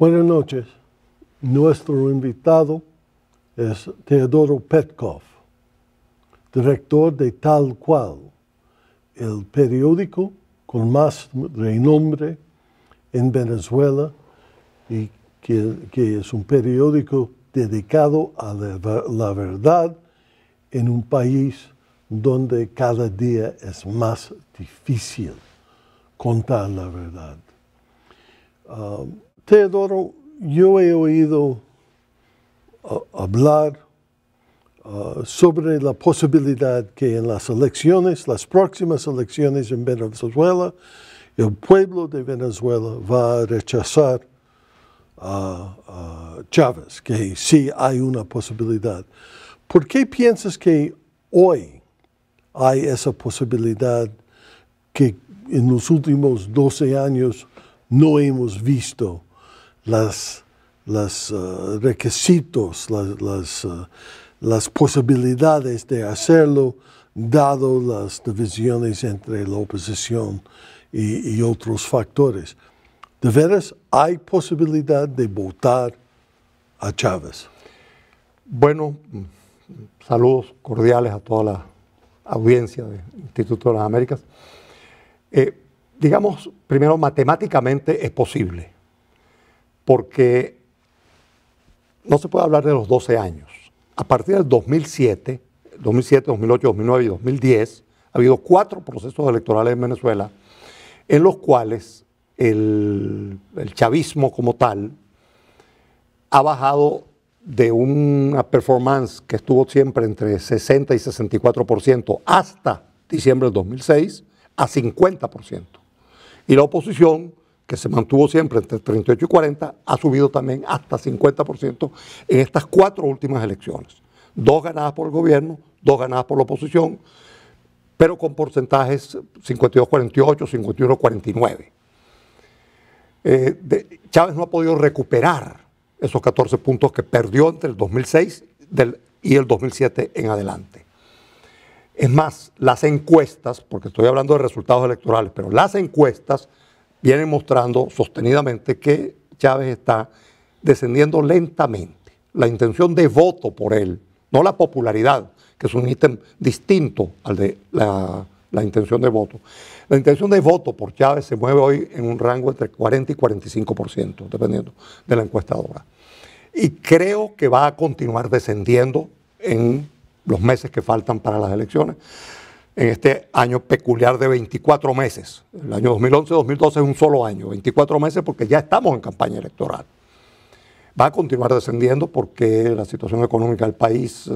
Buenas noches. Nuestro invitado es Teodoro Petkov, director de Tal Cual, el periódico con más renombre en Venezuela y que, es un periódico dedicado a la, verdad en un país donde cada día es más difícil contar la verdad. Ah, Teodoro, yo he oído ah, hablar ah, sobre la posibilidad que en las elecciones, las próximas elecciones en Venezuela, el pueblo de Venezuela va a rechazar a, Chávez, que sí hay una posibilidad. ¿Por qué piensas que hoy hay esa posibilidad que en los últimos 12 años no hemos visto? los las, eh, requisitos, las, eh, las, posibilidades de hacerlo, dado las divisiones entre la oposición y, otros factores. De veras, hay posibilidad de votar a Chávez. Bueno, saludos cordiales a toda la audiencia del Instituto de las Américas. Eh, digamos, primero, matemáticamente es posible porque no se puede hablar de los 12 años. A partir del 2007, 2007, 2008, 2009 y 2010, ha habido cuatro procesos electorales en Venezuela en los cuales el, el chavismo como tal ha bajado de una performance que estuvo siempre entre 60 y 64% hasta diciembre del 2006 a 50%. Y la oposición que se mantuvo siempre entre 38 y 40, ha subido también hasta 50% en estas cuatro últimas elecciones. Dos ganadas por el gobierno, dos ganadas por la oposición, pero con porcentajes 52-48, 51-49. Eh, Chávez no ha podido recuperar esos 14 puntos que perdió entre el 2006 del, y el 2007 en adelante. Es más, las encuestas, porque estoy hablando de resultados electorales, pero las encuestas vienen mostrando sostenidamente que Chávez está descendiendo lentamente. La intención de voto por él, no la popularidad, que es un ítem distinto al de la, la intención de voto. La intención de voto por Chávez se mueve hoy en un rango entre 40 y 45%, dependiendo de la encuestadora. Y creo que va a continuar descendiendo en los meses que faltan para las elecciones, en este año peculiar de 24 meses. El año 2011-2012 es un solo año, 24 meses porque ya estamos en campaña electoral. Va a continuar descendiendo porque la situación económica del país, eh,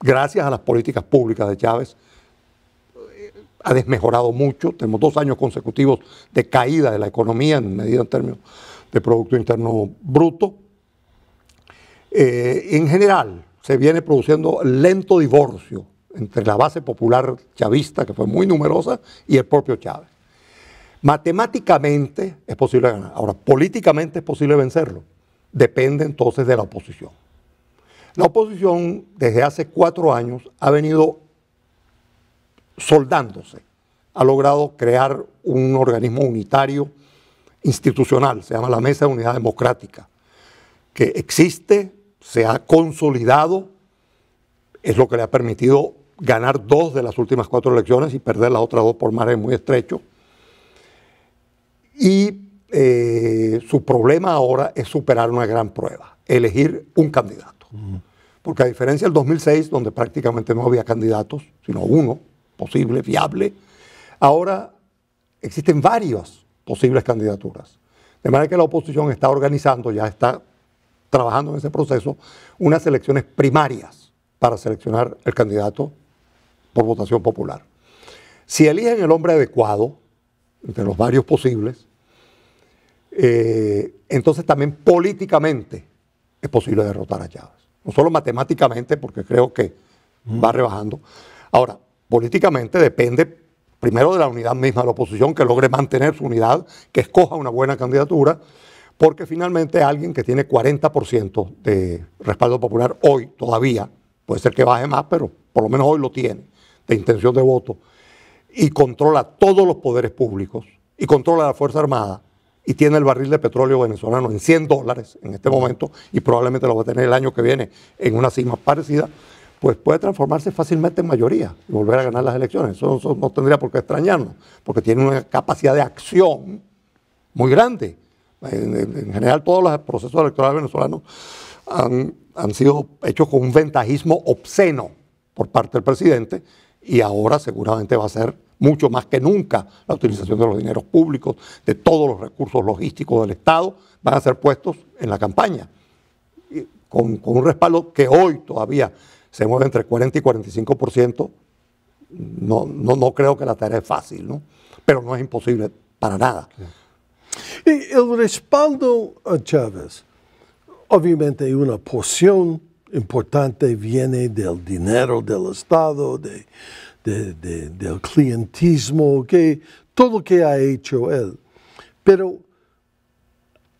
gracias a las políticas públicas de Chávez, ha desmejorado mucho. Tenemos dos años consecutivos de caída de la economía en medida en términos de Producto Interno Bruto. Eh, en general, se viene produciendo lento divorcio entre la base popular chavista, que fue muy numerosa, y el propio Chávez. Matemáticamente es posible ganar. Ahora, políticamente es posible vencerlo. Depende entonces de la oposición. La oposición desde hace cuatro años ha venido soldándose. Ha logrado crear un organismo unitario institucional, se llama la Mesa de Unidad Democrática, que existe, se ha consolidado, es lo que le ha permitido ganar dos de las últimas cuatro elecciones y perder las otras dos por margen muy estrecho. Y eh, su problema ahora es superar una gran prueba, elegir un candidato. Porque a diferencia del 2006, donde prácticamente no había candidatos, sino uno posible, viable, ahora existen varias posibles candidaturas. De manera que la oposición está organizando, ya está trabajando en ese proceso, unas elecciones primarias para seleccionar el candidato votación popular. Si eligen el hombre adecuado, entre los varios posibles, eh, entonces también políticamente es posible derrotar a Chávez. No solo matemáticamente, porque creo que va rebajando. Ahora, políticamente depende primero de la unidad misma de la oposición, que logre mantener su unidad, que escoja una buena candidatura, porque finalmente alguien que tiene 40% de respaldo popular hoy todavía, puede ser que baje más, pero por lo menos hoy lo tiene de intención de voto, y controla todos los poderes públicos, y controla la Fuerza Armada, y tiene el barril de petróleo venezolano en 100 dólares en este momento, y probablemente lo va a tener el año que viene en una cima parecida, pues puede transformarse fácilmente en mayoría y volver a ganar las elecciones. Eso, no tendría por qué extrañarnos, porque tiene una capacidad de acción muy grande. En, general, todos los procesos electorales venezolanos han sido hechos con un ventajismo obsceno por parte del presidente, y ahora seguramente va a ser mucho más que nunca la utilización de los dineros públicos, de todos los recursos logísticos del Estado, van a ser puestos en la campaña, con, un respaldo que hoy todavía se mueve entre 40 y 45%, no, no, no creo que la tarea es fácil, ¿no? pero no es imposible para nada. Y el respaldo a Chávez, obviamente hay una porción importante viene del dinero del Estado, del clientismo, que todo que ha hecho él. Pero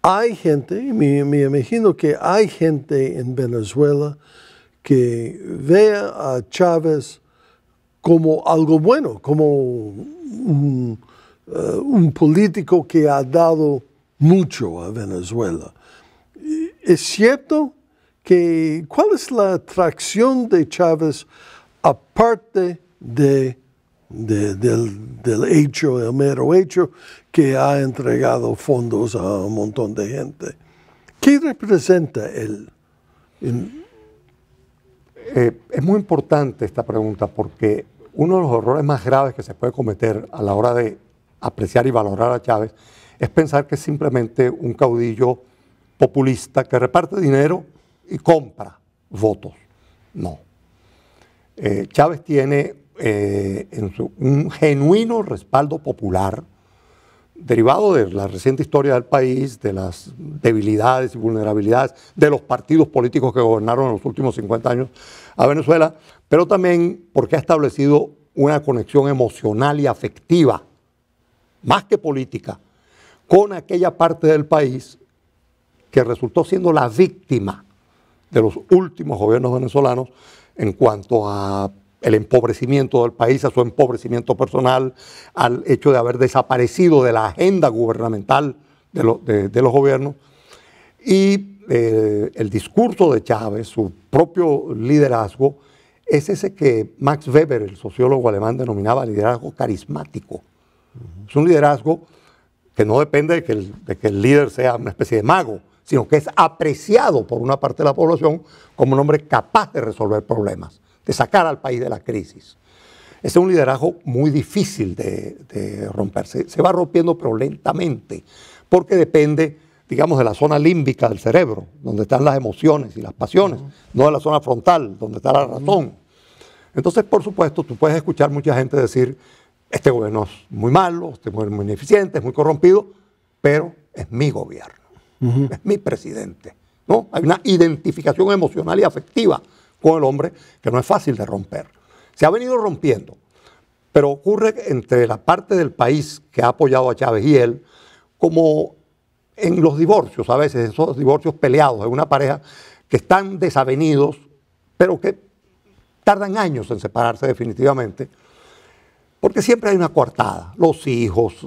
hay gente, me, imagino que hay gente en Venezuela que vea a Chávez como algo bueno, como un, eh, un político que ha dado mucho a Venezuela. ¿Es cierto? ¿cuál es la atracción de Chávez aparte del, hecho, el mero hecho, que ha entregado fondos a un montón de gente? ¿Qué representa él? Eh, es muy importante esta pregunta porque uno de los errores más graves que se puede cometer a la hora de apreciar y valorar a Chávez es pensar que es simplemente un caudillo populista que reparte dinero y compra votos. No. Eh, Chávez tiene eh, un genuino respaldo popular derivado de la reciente historia del país, de las debilidades y vulnerabilidades de los partidos políticos que gobernaron en los últimos 50 años a Venezuela, pero también porque ha establecido una conexión emocional y afectiva, más que política, con aquella parte del país que resultó siendo la víctima de los últimos gobiernos venezolanos en cuanto a el empobrecimiento del país, a su empobrecimiento personal, al hecho de haber desaparecido de la agenda gubernamental de, los gobiernos. Y eh, el discurso de Chávez, su propio liderazgo, es ese que Max Weber, el sociólogo alemán, denominaba liderazgo carismático. Es un liderazgo que no depende de que el líder sea una especie de mago, sino que es apreciado por una parte de la población como un hombre capaz de resolver problemas, de sacar al país de la crisis. Ese es un liderazgo muy difícil de, romperse. Se va rompiendo pero lentamente, porque depende, digamos, de la zona límbica del cerebro, donde están las emociones y las pasiones, no de la zona frontal, donde está la razón. Entonces, por supuesto, tú puedes escuchar mucha gente decir, este gobierno es muy malo, este gobierno es muy ineficiente, es muy corrompido, pero es mi gobierno es mi presidente. ¿no? Hay una identificación emocional y afectiva con el hombre que no es fácil de romper. Se ha venido rompiendo, pero ocurre entre la parte del país que ha apoyado a Chávez y él, como en los divorcios, a veces esos divorcios peleados de una pareja que están desavenidos, pero que tardan años en separarse definitivamente porque siempre hay una coartada, los hijos, eh,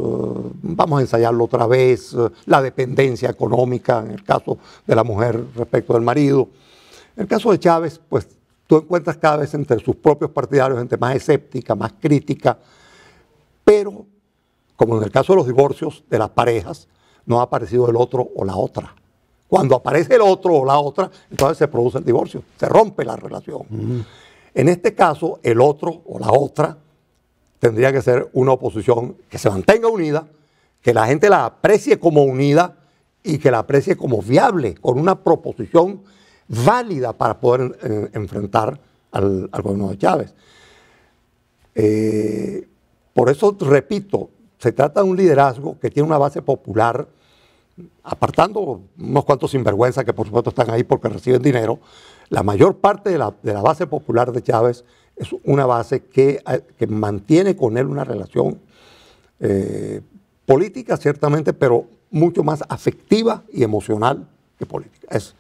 vamos a ensayarlo otra vez, eh, la dependencia económica en el caso de la mujer respecto del marido. En el caso de Chávez, pues tú encuentras cada vez entre sus propios partidarios gente más escéptica, más crítica, pero como en el caso de los divorcios de las parejas, no ha aparecido el otro o la otra. Cuando aparece el otro o la otra, entonces se produce el divorcio, se rompe la relación. En este caso, el otro o la otra tendría que ser una oposición que se mantenga unida, que la gente la aprecie como unida y que la aprecie como viable, con una proposición válida para poder eh, enfrentar al, gobierno de Chávez. Eh, por eso, repito, se trata de un liderazgo que tiene una base popular, apartando unos cuantos sinvergüenzas que por supuesto están ahí porque reciben dinero, la mayor parte de la, de la base popular de Chávez es una base ah, que, mantiene con él una relación eh, política, ciertamente, pero mucho más afectiva y emocional que política. Es,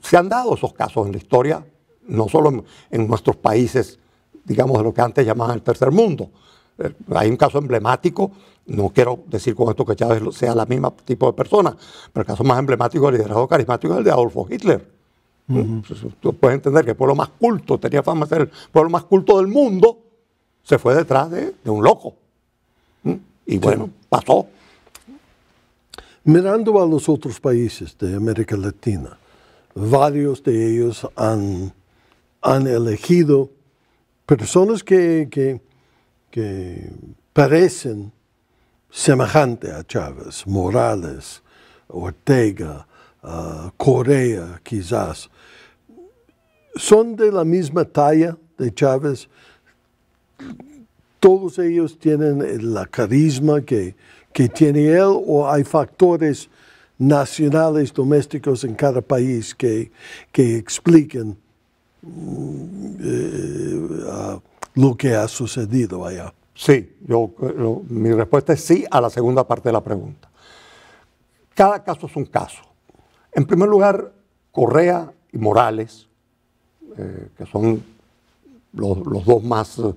se han dado esos casos en la historia, no solo en, nuestros países, digamos, de lo que antes llamaban el tercer mundo. Eh, hay un caso emblemático, no quiero decir con esto que Chávez sea la misma tipo de persona, pero el caso más emblemático del liderazgo carismático es el de Adolfo Hitler pues, pues, tú puedes entender que el pueblo más culto, tenía fama de ser el pueblo más culto del mundo, se fue detrás de, un loco. ¿Mm? Y bueno, pasó. Mirando a los otros países de América Latina, varios de ellos han, han elegido personas que, que, parecen semejantes a Chávez, Morales, Ortega, ah, Corea, quizás, son de la misma talla de Chávez. Todos ellos tienen la carisma que, tiene él o hay factores nacionales, domésticos en cada país que, que expliquen mm, eh, lo que ha sucedido allá. Sí, mi respuesta es sí a la segunda parte de la pregunta. Cada caso es un caso. En primer lugar, Correa y Morales eh, que son los, dos más eh,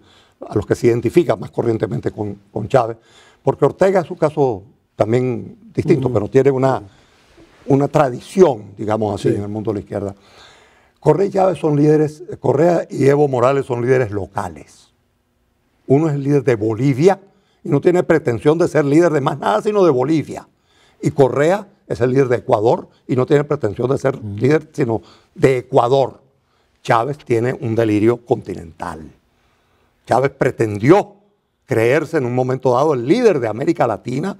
a los que se identifica más corrientemente con, Chávez, porque Ortega es un caso también distinto, pero tiene una, una tradición, digamos así, en el mundo de la izquierda. Correa y Chávez son líderes, eh, Correa y Evo Morales son líderes locales. Uno es el líder de Bolivia y no tiene pretensión de ser líder de más nada sino de Bolivia. Y Correa es el líder de Ecuador y no tiene pretensión de ser líder sino de Ecuador. Chávez tiene un delirio continental. Chávez pretendió creerse en un momento dado el líder de América Latina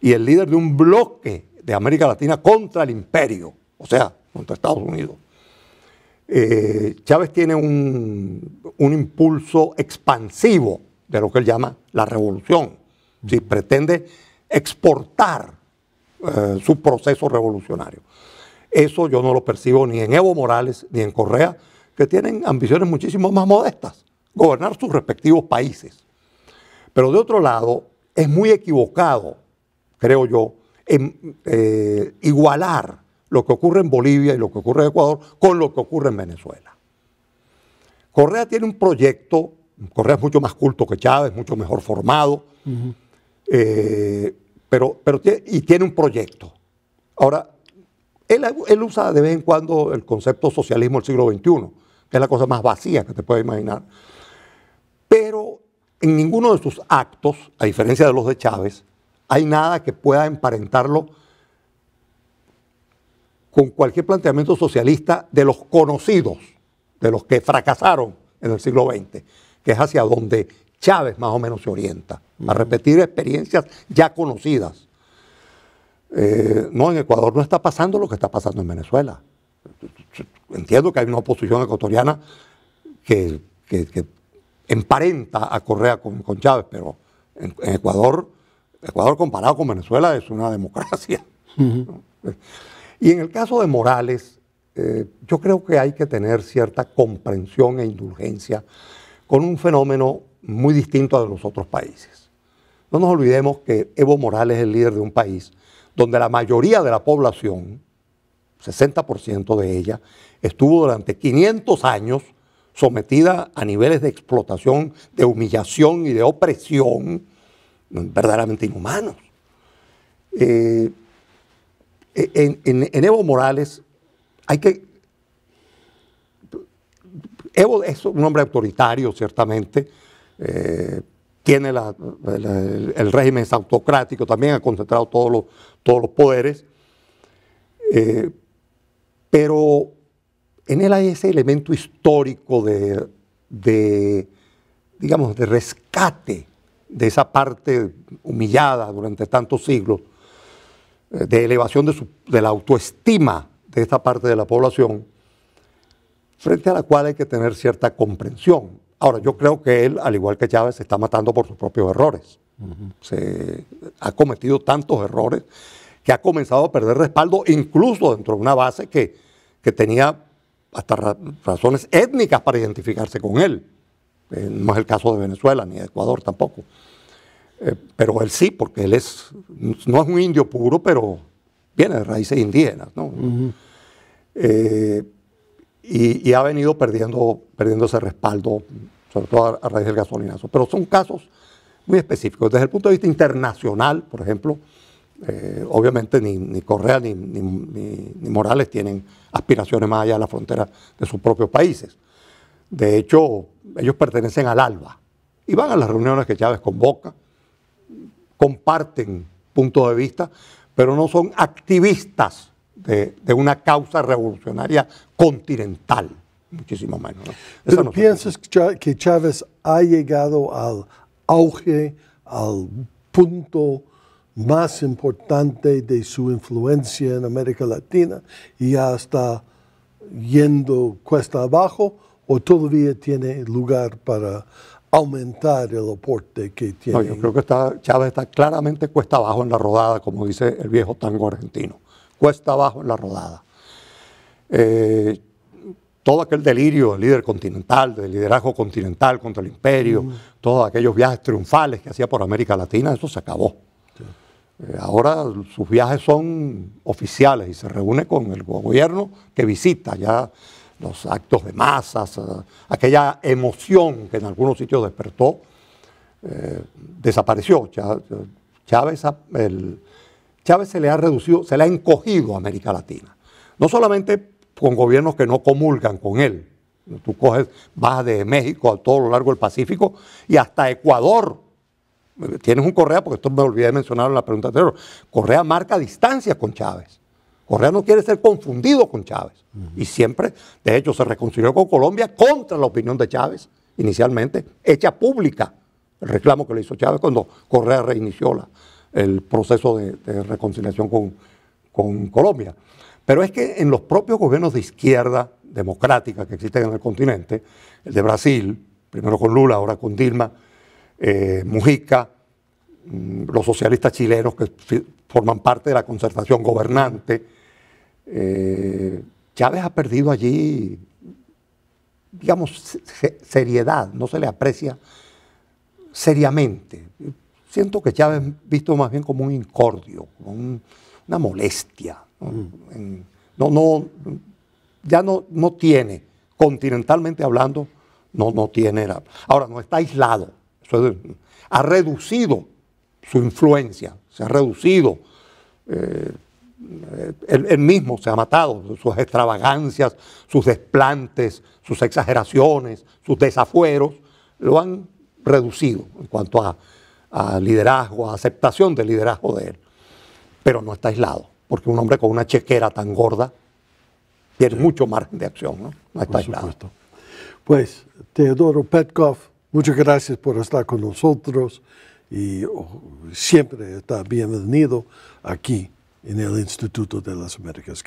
y el líder de un bloque de América Latina contra el imperio, o sea, contra Estados Unidos. Eh, Chávez tiene un, impulso expansivo de lo que él llama la revolución. Si pretende exportar eh, su proceso revolucionario. Eso yo no lo percibo ni en Evo Morales ni en Correa, que tienen ambiciones muchísimo más modestas, gobernar sus respectivos países. Pero de otro lado, es muy equivocado, creo yo, en, eh, igualar lo que ocurre en Bolivia y lo que ocurre en Ecuador con lo que ocurre en Venezuela. Correa tiene un proyecto, Correa es mucho más culto que Chávez, mucho mejor formado, eh, pero, pero y tiene un proyecto. Ahora, él, él, usa de vez en cuando el concepto socialismo del siglo XXI. Es la cosa más vacía que te puedes imaginar. Pero en ninguno de sus actos, a diferencia de los de Chávez, hay nada que pueda emparentarlo con cualquier planteamiento socialista de los conocidos, de los que fracasaron en el siglo XX, que es hacia donde Chávez más o menos se orienta, a repetir experiencias ya conocidas. Eh, no, en Ecuador no está pasando lo que está pasando en Venezuela entiendo que hay una oposición ecuatoriana que, emparenta a Correa con, Chávez, pero en, Ecuador, Ecuador comparado con Venezuela es una democracia. Y en el caso de Morales, eh, yo creo que hay que tener cierta comprensión e indulgencia con un fenómeno muy distinto de los otros países. No nos olvidemos que Evo Morales es el líder de un país donde la mayoría de la población 60% de ella, estuvo durante 500 años sometida a niveles de explotación, de humillación y de opresión verdaderamente inhumanos. Eh, eh, en, Evo Morales hay que... Evo es un hombre autoritario, ciertamente. Eh, tiene el, régimen es autocrático, también ha concentrado todos los, todos los poderes. Pero en él hay ese elemento histórico de, digamos, de rescate de esa parte humillada durante tantos siglos, eh, de elevación de, la autoestima de esta parte de la población, frente a la cual hay que tener cierta comprensión. Ahora, yo creo que él, al igual que Chávez, se está matando por sus propios errores. Se ha cometido tantos errores que ha comenzado a perder respaldo incluso dentro de una base que, tenía hasta razones étnicas para identificarse con él. Eh, no es el caso de Venezuela ni de Ecuador tampoco. Eh, pero él sí, porque él es, no es un indio puro, pero viene de raíces indígenas. ¿no? Eh, y, ha venido perdiendo, perdiendo ese respaldo, sobre todo a, raíz del gasolinazo. Pero son casos muy específicos. Desde el punto de vista internacional, por ejemplo, eh, obviamente ni, Correa ni, Morales tienen aspiraciones más allá de la frontera de sus propios países. De hecho, ellos pertenecen al ALBA y van a las reuniones que Chávez convoca, comparten puntos de vista, pero no son activistas de, una causa revolucionaria continental, muchísimo menos. piensas que Chávez ha llegado al auge, al punto más importante de su influencia en América Latina y ya está yendo cuesta abajo o todavía tiene lugar para aumentar el aporte que tiene. No, yo creo que está, Chávez está claramente cuesta abajo en la rodada, como dice el viejo tango argentino, cuesta abajo en la rodada. Eh, todo aquel delirio del líder continental, del liderazgo continental contra el imperio, mm. todos aquellos viajes triunfales que hacía por América Latina, eso se acabó. Eh, ahora sus viajes son oficiales y se reúne con el gobierno que visita ya los actos de masas, eh, aquella emoción que en algunos sitios despertó, eh, desapareció. Chávez, Chávez se le ha reducido, se le ha encogido a América Latina. No solamente con gobiernos que no comulgan con él. Tú coges, vas de México a todo lo largo del Pacífico y hasta Ecuador tienes un Correa, porque esto me olvidé de mencionar en la pregunta anterior, Correa marca distancia con Chávez. Correa no quiere ser confundido con Chávez. Y siempre, de hecho, se reconcilió con Colombia contra la opinión de Chávez, inicialmente, hecha pública, el reclamo que le hizo Chávez cuando Correa reinició el proceso de, de reconciliación con, con Colombia. Pero es que en los propios gobiernos de izquierda democrática que existen en el continente, el de Brasil, primero con Lula, ahora con Dilma, eh, Mujica, mm, los socialistas chilenos que forman parte de la concertación gobernante. Eh, Chávez ha perdido allí, digamos, seriedad, no se le aprecia seriamente. Siento que Chávez visto más bien como un incordio, como una molestia. ¿no? Mm. no, ya no, tiene, continentalmente hablando, no, no tiene. ahora, no está aislado ha reducido su influencia, se ha reducido. Eh, él, mismo se ha matado, sus extravagancias, sus desplantes, sus exageraciones, sus desafueros, lo han reducido en cuanto a, liderazgo, a aceptación del liderazgo de él. Pero no está aislado, porque un hombre con una chequera tan gorda tiene mucho margen de acción, ¿no? No está aislado. Pues Teodoro Petkov Muchas gracias por estar con nosotros y oh, siempre está bienvenido aquí en el Instituto de las Américas.